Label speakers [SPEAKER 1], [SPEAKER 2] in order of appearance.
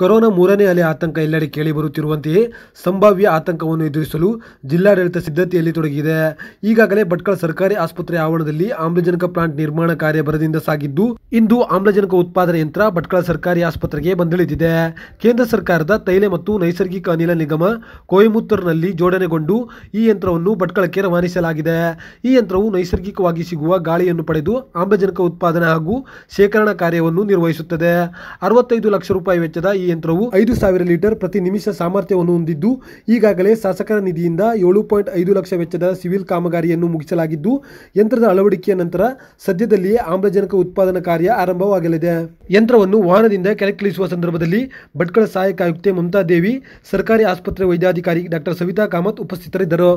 [SPEAKER 1] corona ಮೂರನೇ ಅಲೆ ಆತಂಕ ಎಲ್ಲೆಡೆ ಕೇಳಿ ಬರುತ್ತಿರುವಂತೆಯೇ ಸಂಭಾವ್ಯ ಆತಂಕವನ್ನು ಎದುರಿಸಲು ಜಿಲ್ಲಾಡಳಿತ ಸಿದ್ಧತೆಯಲ್ಲಿ ತೊಡಗಿದೆ ಈಗಾಗಲೇ ಭಟ್ಕಳ ಸರ್ಕಾರಿ ಆಸ್ಪತ್ರೆ ಆವರಣದಲ್ಲಿ ಆಮ್ಲಜನಕ ಪ್ಲಾಂಟ್ ನಿರ್ಮಾಣ ಕಾರ್ಯ ಭರದಿಂದ ಸಾಗಿದ್ದು ಇಂದು ಆಮ್ಲಜನಕ ಉತ್ಪಾದನೆ ಯಂತ್ರ ಭಟ್ಕಳ ಸರ್ಕಾರಿ ಆಸ್ಪತ್ರೆಗೆ ಬಂದಿಳಿದಿದೆ ಕೇಂದ್ರ ಸರ್ಕಾರದ ತೈಲ ಮತ್ತು ನೈಸರ್ಗಿಕ ಅನಿಲ ನಿಗಮ ಕೊಯಮತ್ತೂರಿನಲ್ಲಿ ಜೋಡಣೆಗೊಂಡು ಈ ಯಂತ್ರವನ್ನು ಭಟ್ಕಳಕ್ಕೆ ರವಾನಿಸಲಾಗಿದೆ ಈ ಯಂತ್ರವು ನೈಸರ್ಗಿಕವಾಗಿ ಸಿಗುವ ಗಾಳಿಯನ್ನು ಪಡೆದು ಆಮ್ಲಜನಕ ಉತ್ಪಾದನೆ ಹಾಗೂ ಶೇಖರಣಾ ಕಾರ್ಯವನ್ನು ನಿರ್ವಹಿಸುತ್ತದೆ ಅರವತ್ತೈದು ಲಕ್ಷ ರೂಪಾಯಿ ವೆಚ್ಚದ ಯಂತ್ರವು ಐದು ಸಾವಿರ ಲೀಟರ್ ಪ್ರತಿ ನಿಮಿಷ ಸಾಮರ್ಥ್ಯವನ್ನು ಹೊಂದಿದ್ದು ಈಗಾಗಲೇ ಶಾಸಕರ ನಿಧಿಯಿಂದ ಏಳು ಪಾಯಿಂಟ್ ಐದು ಲಕ್ಷ ವೆಚ್ಚದ ಸಿವಿಲ್ ಕಾಮಗಾರಿಯನ್ನು ಮುಗಿಸಲಾಗಿದ್ದು ಯಂತ್ರದ ಅಳವಡಿಕೆಯ ನಂತರ ಸದ್ಯದಲ್ಲಿಯೇ ಆಮ್ಲಜನಕ ಉತ್ಪಾದನಾ ಕಾರ್ಯ ಆರಂಭವಾಗಲಿದೆ ಯಂತ್ರವನ್ನು ವಾಹನದಿಂದ ಕೆಳಕ್ಕಿಳಿಸುವ ಸಂದರ್ಭದಲ್ಲಿ ಭಟ್ಕಳ ಸಹಾಯಕ ಆಯುಕ್ತೆ ಮಮತಾ ದೇವಿ ಸರ್ಕಾರಿ ಆಸ್ಪತ್ರೆ ವೈದ್ಯಾಧಿಕಾರಿ ಡಾಕ್ಟರ್ ಸವಿತಾ ಕಾಮತ್ ಉಪಸ್ಥಿತರಿದ್ದರು